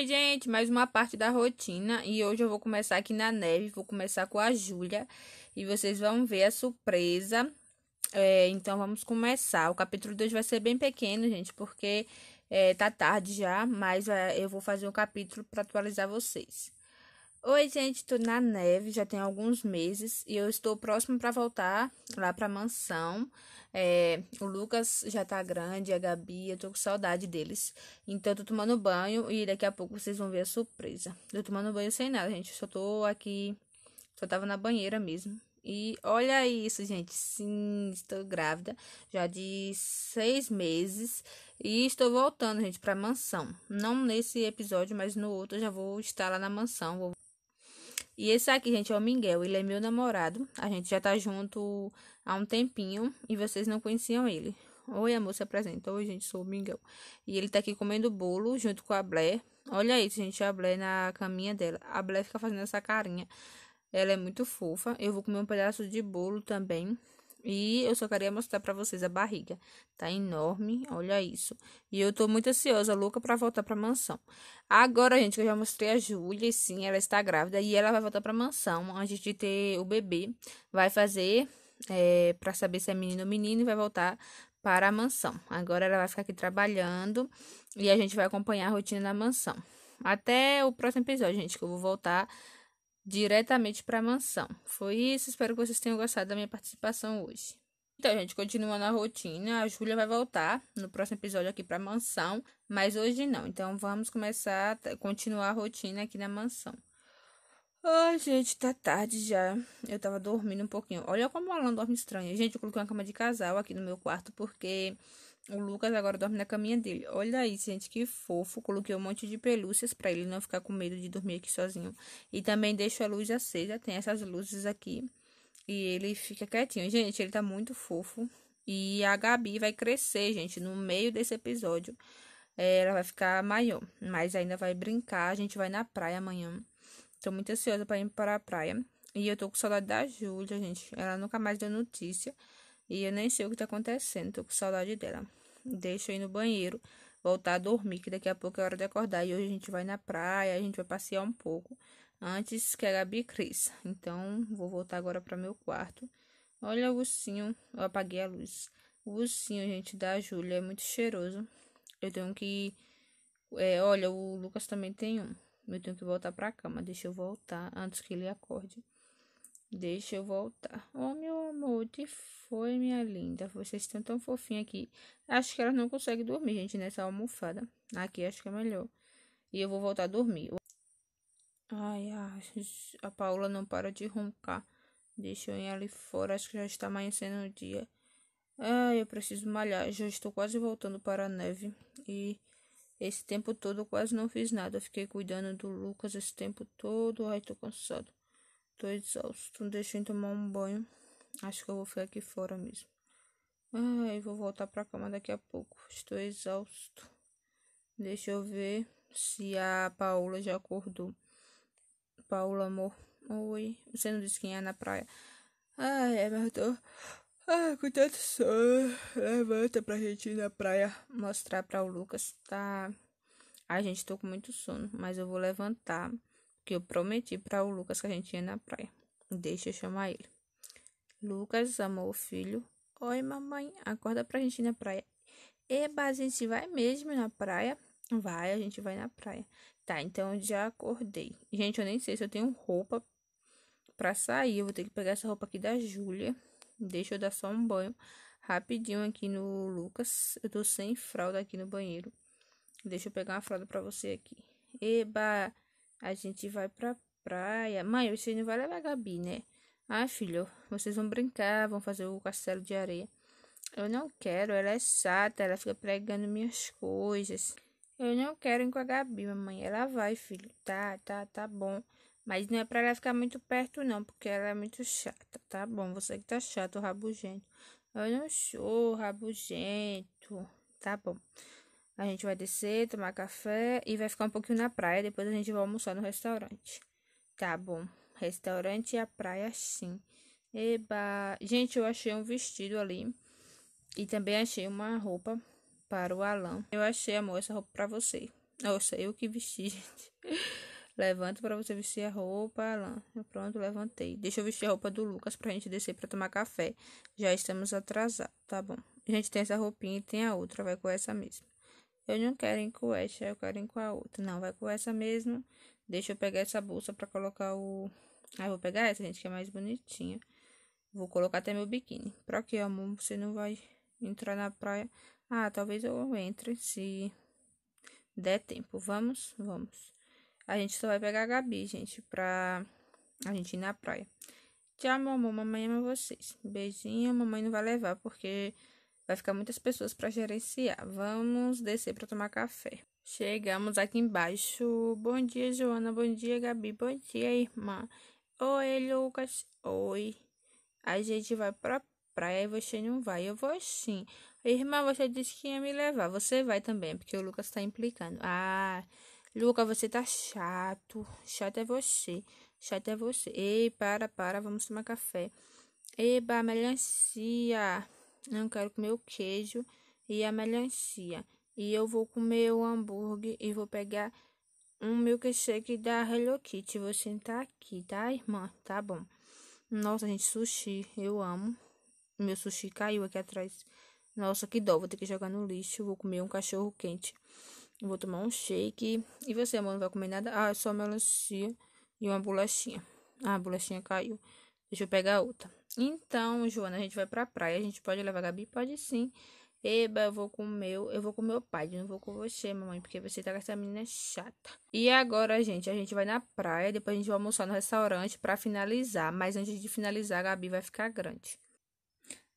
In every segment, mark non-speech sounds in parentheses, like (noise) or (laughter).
Oi, gente, mais uma parte da rotina e hoje eu vou começar aqui na neve, vou começar com a Júlia e vocês vão ver a surpresa. É, então vamos começar. O capítulo 2 vai ser bem pequeno, gente, porque é, tá tarde já, mas é, eu vou fazer um capítulo para atualizar vocês. Oi, gente, tô na neve já tem alguns meses e eu estou próximo para voltar lá para mansão. É, o Lucas já tá grande, a Gabi, eu tô com saudade deles. Então, eu tô tomando banho e daqui a pouco vocês vão ver a surpresa. Eu tô tomando banho sem nada, gente, eu só tô aqui, só tava na banheira mesmo. E olha isso, gente. Sim, estou grávida já de seis meses e estou voltando, gente, para mansão. Não nesse episódio, mas no outro já vou estar lá na mansão. Vou e esse aqui, gente, é o Miguel. Ele é meu namorado. A gente já tá junto há um tempinho e vocês não conheciam ele. Oi, amor, se apresenta. Oi, gente, sou o Miguel. E ele tá aqui comendo bolo junto com a Blair. Olha isso, gente, a Blair na caminha dela. A Blair fica fazendo essa carinha. Ela é muito fofa. Eu vou comer um pedaço de bolo também. E eu só queria mostrar para vocês a barriga. Tá enorme, olha isso. E eu tô muito ansiosa, louca para voltar para mansão. Agora, gente, que eu já mostrei a Júlia, e sim, ela está grávida e ela vai voltar para mansão antes de ter o bebê. Vai fazer é, para saber se é menino ou menino e vai voltar para a mansão. Agora ela vai ficar aqui trabalhando e a gente vai acompanhar a rotina da mansão. Até o próximo episódio, gente, que eu vou voltar diretamente para a mansão. Foi isso, espero que vocês tenham gostado da minha participação hoje. Então, gente, continuando a rotina, a Júlia vai voltar no próximo episódio aqui para a mansão, mas hoje não. Então, vamos começar a continuar a rotina aqui na mansão. Ai, gente, tá tarde já. Eu tava dormindo um pouquinho. Olha como ela Alan dorme estranha. Gente, eu coloquei uma cama de casal aqui no meu quarto porque o Lucas agora dorme na caminha dele. Olha aí, gente, que fofo. Coloquei um monte de pelúcias para ele não ficar com medo de dormir aqui sozinho. E também deixo a luz acesa. Tem essas luzes aqui. E ele fica quietinho. Gente, ele tá muito fofo. E a Gabi vai crescer, gente, no meio desse episódio. É, ela vai ficar maior, mas ainda vai brincar. A gente vai na praia amanhã. Tô muito ansiosa para ir para a praia. E eu tô com saudade da Júlia, gente. Ela nunca mais deu notícia. E eu nem sei o que tá acontecendo. Tô com saudade dela deixo eu ir no banheiro, voltar a dormir, que daqui a pouco é hora de acordar. E hoje a gente vai na praia, a gente vai passear um pouco antes que a Gabi cresça. Então, vou voltar agora para meu quarto. Olha o ursinho, eu apaguei a luz. O ursinho, gente, da Júlia é muito cheiroso. Eu tenho que. É, olha, o Lucas também tem um. Eu tenho que voltar pra cama. Deixa eu voltar antes que ele acorde. Deixa eu voltar. Oh, meu amor, que foi, minha linda? Vocês estão tão fofinhos aqui. Acho que ela não consegue dormir, gente, nessa almofada. Aqui acho que é melhor. E eu vou voltar a dormir. Ai, a Paula não para de roncar. Deixa eu ir ali fora, acho que já está amanhecendo o dia. Ai, eu preciso malhar. Já estou quase voltando para a neve. E esse tempo todo eu quase não fiz nada. fiquei cuidando do Lucas esse tempo todo. Ai, tô cansado. Tô exausto, então, eu tomar um banho. Acho que eu vou ficar aqui fora mesmo. Ai, vou voltar pra cama daqui a pouco. Estou exausto. Deixa eu ver se a Paula já acordou. Paula, amor. Oi. Você não disse quem é na praia? Ai, é, mas eu tô. Ah, com tanto sono. Levanta é pra gente ir na praia. Mostrar pra o Lucas. Tá. Ai, gente, tô com muito sono. Mas eu vou levantar que eu prometi para o Lucas que a gente ia na praia. Deixa eu chamar ele. Lucas amou o filho. Oi, mamãe, acorda pra gente ir na praia. Eba, a gente vai mesmo na praia? Vai, a gente vai na praia. Tá, então eu já acordei. Gente, eu nem sei se eu tenho roupa pra sair. Eu vou ter que pegar essa roupa aqui da Júlia. Deixa eu dar só um banho rapidinho aqui no Lucas. Eu tô sem fralda aqui no banheiro. Deixa eu pegar uma fralda pra você aqui. Eba! A gente vai pra praia. Mãe, você não vai levar a Gabi, né? Ah, filho, vocês vão brincar, vão fazer o castelo de areia. Eu não quero, ela é chata, ela fica pregando minhas coisas. Eu não quero ir com a Gabi, mamãe. Ela vai, filho. Tá, tá, tá bom. Mas não é pra ela ficar muito perto, não, porque ela é muito chata, tá bom? Você que tá chato, rabugento. Eu não sou rabugento. Tá bom. A gente vai descer, tomar café e vai ficar um pouquinho na praia. Depois a gente vai almoçar no restaurante. Tá bom. Restaurante e é a praia, sim. Eba! Gente, eu achei um vestido ali. E também achei uma roupa para o Alan. Eu achei, amor, essa roupa para você. Nossa, eu que vesti, (laughs) gente. Levanto para você vestir a roupa, Alan. Pronto, levantei. Deixa eu vestir a roupa do Lucas para a gente descer para tomar café. Já estamos atrasados, tá bom? A gente tem essa roupinha e tem a outra, vai com essa mesmo. Eu não quero ir com essa, eu quero ir com a outra. Não, vai com essa mesmo. Deixa eu pegar essa bolsa pra colocar o... Ah, vou pegar essa, gente, que é mais bonitinha. Vou colocar até meu biquíni. Pra quê, amor? Você não vai entrar na praia. Ah, talvez eu entre se der tempo. Vamos? Vamos. A gente só vai pegar a Gabi, gente, pra a gente ir na praia. Tchau, amor. Mamãe ama vocês. Beijinho. Mamãe não vai levar, porque Vai ficar muitas pessoas para gerenciar. Vamos descer para tomar café. Chegamos aqui embaixo. Bom dia, Joana. Bom dia, Gabi. Bom dia, irmã. Oi, Lucas. Oi. A gente vai pra praia e você não vai. Eu vou sim. Irmã, você disse que ia me levar. Você vai também, porque o Lucas tá implicando. Ah, Lucas, você tá chato. Chato é você. Chato é você. Ei, para, para. Vamos tomar café. Eba, melancia. Eu quero comer o queijo e a melancia. E eu vou comer o hambúrguer e vou pegar um milkshake da Hello Kitty. Vou sentar aqui, tá, irmã? Tá bom. Nossa, gente, sushi. Eu amo. Meu sushi caiu aqui atrás. Nossa, que dó. Vou ter que jogar no lixo. Vou comer um cachorro quente. Vou tomar um shake. E você, amor, não vai comer nada? Ah, é só melancia e uma bolachinha. Ah, a bolachinha caiu. Deixa eu pegar outra. Então, Joana, a gente vai pra praia. A gente pode levar a Gabi? Pode sim. Eba, eu vou com meu, eu vou com meu pai, não vou com você, mamãe, porque você tá com essa menina chata. E agora, gente, a gente vai na praia, depois a gente vai almoçar no restaurante para finalizar, mas antes de finalizar, a Gabi vai ficar grande.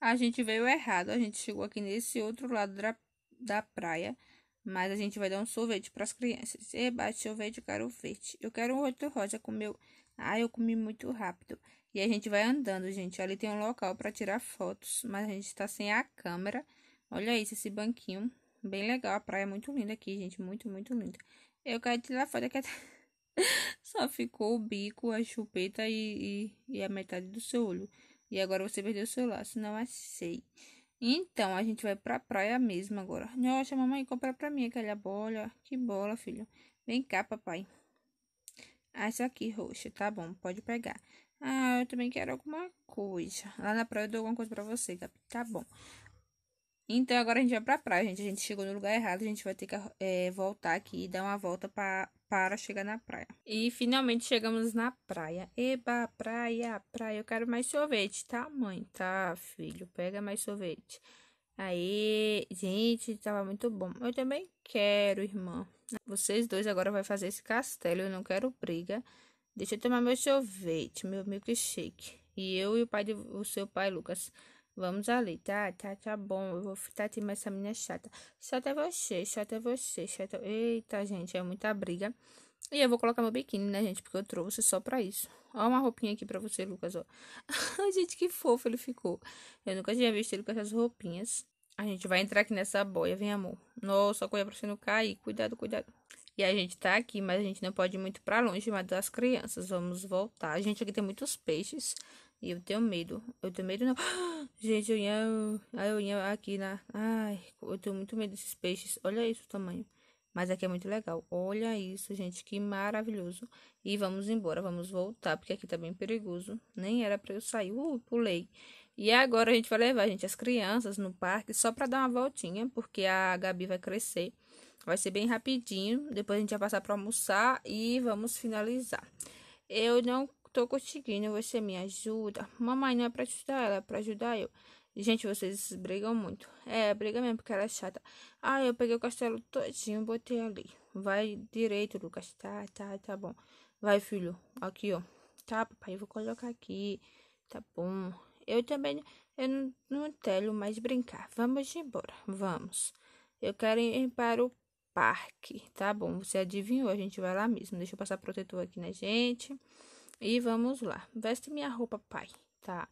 A gente veio errado, a gente chegou aqui nesse outro lado da, da praia, mas a gente vai dar um sorvete para as crianças. Eba, sorvete, eu quero verde. Eu quero um outro rosa com meu. Ah, eu comi muito rápido. E a gente vai andando, gente. Ali tem um local para tirar fotos, mas a gente está sem a câmera. Olha isso, esse banquinho. Bem legal, a praia é muito linda aqui, gente. Muito, muito linda. Eu quero tirar foto aqui até... (laughs) Só ficou o bico, a chupeta e, e, e, a metade do seu olho. E agora você perdeu o seu laço, não achei. É então, a gente vai pra praia mesmo agora. Nossa, mamãe, compra pra mim aquela bola. Que bola, filho. Vem cá, papai. Ah, essa aqui, roxa. Tá bom, pode pegar. Ah, eu também quero alguma coisa. Lá na praia eu dou alguma coisa pra você, Gabi. Tá bom. Então, agora a gente vai pra praia, gente. A gente chegou no lugar errado. A gente vai ter que é, voltar aqui e dar uma volta pra, para chegar na praia. E finalmente chegamos na praia. Eba, praia, praia. Eu quero mais sorvete, tá, mãe? Tá, filho. Pega mais sorvete. Aí, gente, tava muito bom. Eu também quero, irmã. Vocês dois agora vai fazer esse castelo. Eu não quero briga. Deixa eu tomar meu sorvete, meu milkshake. E eu e o pai do o seu pai, Lucas, vamos ali, tá? Tá, tá bom. Eu vou ficar aqui, mas essa menina é chata. Chata é você, chata é você, chata. É- Eita, gente, é muita briga. E eu vou colocar meu biquíni, né, gente? Porque eu trouxe só pra isso. Ó, uma roupinha aqui pra você, Lucas, ó. (laughs) gente, que fofo ele ficou. Eu nunca tinha visto ele com essas roupinhas. A gente vai entrar aqui nessa boia, vem, amor. Nossa, a coisa pra você não cair. Cuidado, cuidado. E a gente tá aqui, mas a gente não pode ir muito para longe mas das crianças. Vamos voltar. A gente aqui tem muitos peixes. E eu tenho medo. Eu tenho medo não. (gasps) Gente, eu ia, eu ia aqui na. Ai, eu tenho muito medo desses peixes. Olha isso o tamanho. Mas aqui é muito legal. Olha isso, gente, que maravilhoso. E vamos embora, vamos voltar, porque aqui tá bem perigoso. Nem era para eu sair, uh, pulei. E agora a gente vai levar, gente, as crianças no parque só para dar uma voltinha, porque a Gabi vai crescer. Vai ser bem rapidinho. Depois a gente vai passar para almoçar e vamos finalizar. Eu não tô conseguindo, você me ajuda. Mamãe não é para ajudar ela, é para ajudar eu. Gente, vocês brigam muito. É, briga mesmo, porque ela é chata. Ah, eu peguei o castelo todinho, botei ali. Vai direito, Lucas. Tá, tá, tá bom. Vai, filho. Aqui, ó. Tá, papai, eu vou colocar aqui. Tá bom. Eu também, eu não, não telho mais brincar. Vamos embora, vamos. Eu quero ir para o parque, tá bom? Você adivinhou, a gente vai lá mesmo. Deixa eu passar protetor aqui na né, gente. E vamos lá. Veste minha roupa, pai, tá?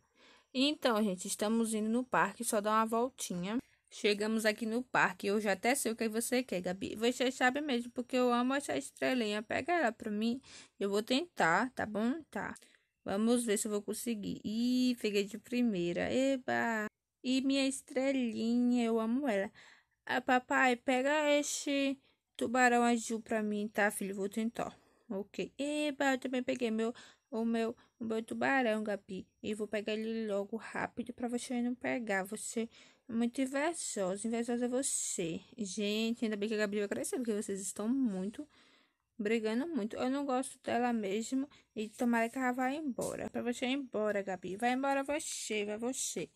Então, gente, estamos indo no parque, só dar uma voltinha. Chegamos aqui no parque, eu já até sei o que você quer, Gabi. Você sabe mesmo, porque eu amo essa estrelinha. Pega ela pra mim, eu vou tentar, tá bom? Tá. Vamos ver se eu vou conseguir. Ih, peguei de primeira. Eba! E minha estrelinha, eu amo ela. Ah, papai, pega este tubarão azul pra mim, tá, filho? Vou tentar. Ok. Eba, eu também peguei meu, o meu, o meu tubarão, Gabi. E vou pegar ele logo rápido pra você não pegar. Você é muito invejosa. Invejosa é você. Gente, ainda bem que a Gabi vai crescer, porque vocês estão muito brigando muito. Eu não gosto dela mesmo. E tomara que ela vá embora. Pra você ir embora, Gabi. Vai embora você, vai você.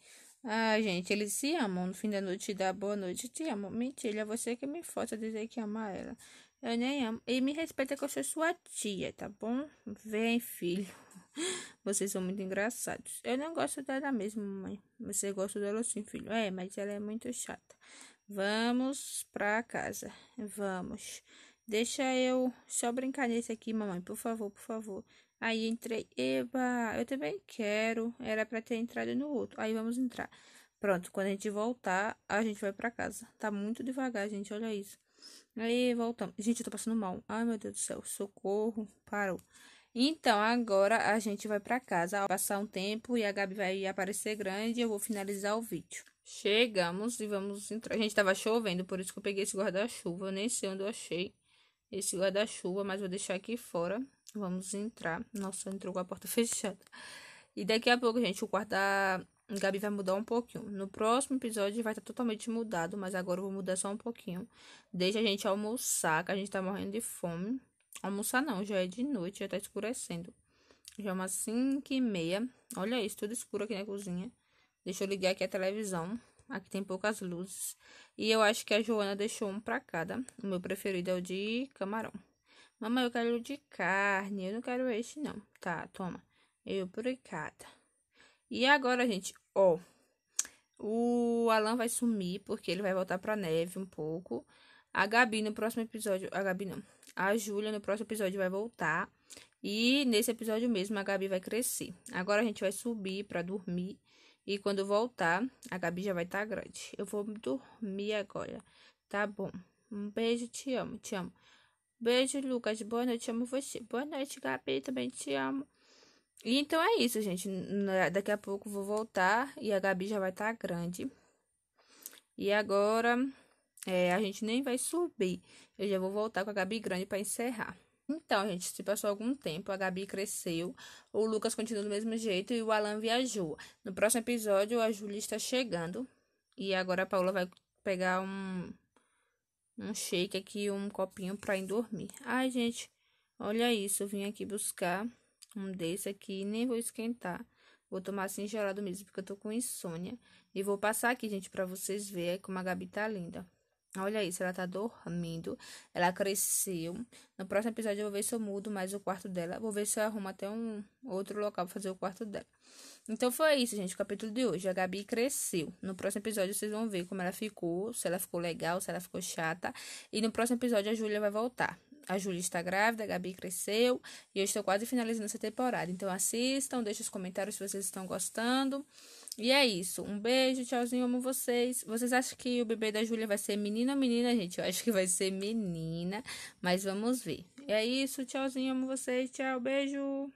Ah, gente, eles se amam. No fim da noite da boa noite. Te amo. Mentira, é você que me força a dizer que ama ela. Eu nem amo. E me respeita que eu sou sua tia, tá bom? Vem, filho. (laughs) Vocês são muito engraçados. Eu não gosto dela mesmo, mãe. Você gosta dela sim, filho. É, mas ela é muito chata. Vamos pra casa. Vamos. Deixa eu só brincar nesse aqui, mamãe. Por favor, por favor. Aí entrei, eba, eu também quero. Era para ter entrado no outro. Aí vamos entrar. Pronto, quando a gente voltar, a gente vai para casa. Tá muito devagar, gente, olha isso. Aí voltamos. Gente, eu tô passando mal. Ai, meu Deus do céu, socorro. Parou. Então, agora a gente vai para casa, vai passar um tempo e a Gabi vai aparecer grande eu vou finalizar o vídeo. Chegamos e vamos entrar. A gente tava chovendo, por isso que eu peguei esse guarda-chuva. Eu nem sei onde eu achei esse guarda-chuva, mas vou deixar aqui fora. Vamos entrar. Nossa, entrou com a porta (laughs) fechada. E daqui a pouco, gente, o quarto da Gabi vai mudar um pouquinho. No próximo episódio vai estar tá totalmente mudado, mas agora eu vou mudar só um pouquinho. Deixa a gente almoçar, que a gente tá morrendo de fome. Almoçar não, já é de noite, já tá escurecendo. Já é umas 5 e meia. Olha isso, tudo escuro aqui na cozinha. Deixa eu ligar aqui a televisão. Aqui tem poucas luzes. E eu acho que a Joana deixou um pra cada. O meu preferido é o de camarão. Mamãe, eu quero de carne. Eu não quero este, não. Tá, toma. Eu por E agora, gente, ó. O Alan vai sumir, porque ele vai voltar pra neve um pouco. A Gabi no próximo episódio. A Gabi não. A Júlia no próximo episódio vai voltar. E nesse episódio mesmo a Gabi vai crescer. Agora a gente vai subir para dormir. E quando voltar, a Gabi já vai estar tá grande. Eu vou dormir agora. Tá bom. Um beijo, te amo, te amo. Beijo, Lucas. Boa noite, amo você. Boa noite, Gabi. Também te amo. E então é isso, gente. Daqui a pouco vou voltar e a Gabi já vai estar tá grande. E agora é, a gente nem vai subir. Eu já vou voltar com a Gabi grande para encerrar. Então, gente, se passou algum tempo, a Gabi cresceu, o Lucas continua do mesmo jeito e o Alan viajou. No próximo episódio, a Julia está chegando e agora a Paula vai pegar um, um shake aqui, um copinho pra ir dormir. Ai, gente, olha isso, eu vim aqui buscar um desse aqui, nem vou esquentar. Vou tomar assim gelado mesmo, porque eu tô com insônia. E vou passar aqui, gente, pra vocês verem como a Gabi tá linda. Olha isso, ela tá dormindo, ela cresceu. No próximo episódio eu vou ver se eu mudo mais o quarto dela. Vou ver se eu arrumo até um outro local pra fazer o quarto dela. Então foi isso, gente, o capítulo de hoje. A Gabi cresceu. No próximo episódio vocês vão ver como ela ficou, se ela ficou legal, se ela ficou chata. E no próximo episódio a Júlia vai voltar. A Júlia está grávida, a Gabi cresceu e eu estou quase finalizando essa temporada. Então assistam, deixem os comentários se vocês estão gostando. E é isso. Um beijo, tchauzinho, amo vocês. Vocês acham que o bebê da Júlia vai ser menina ou menina, gente? Eu acho que vai ser menina, mas vamos ver. E é isso, tchauzinho, amo vocês. Tchau, beijo.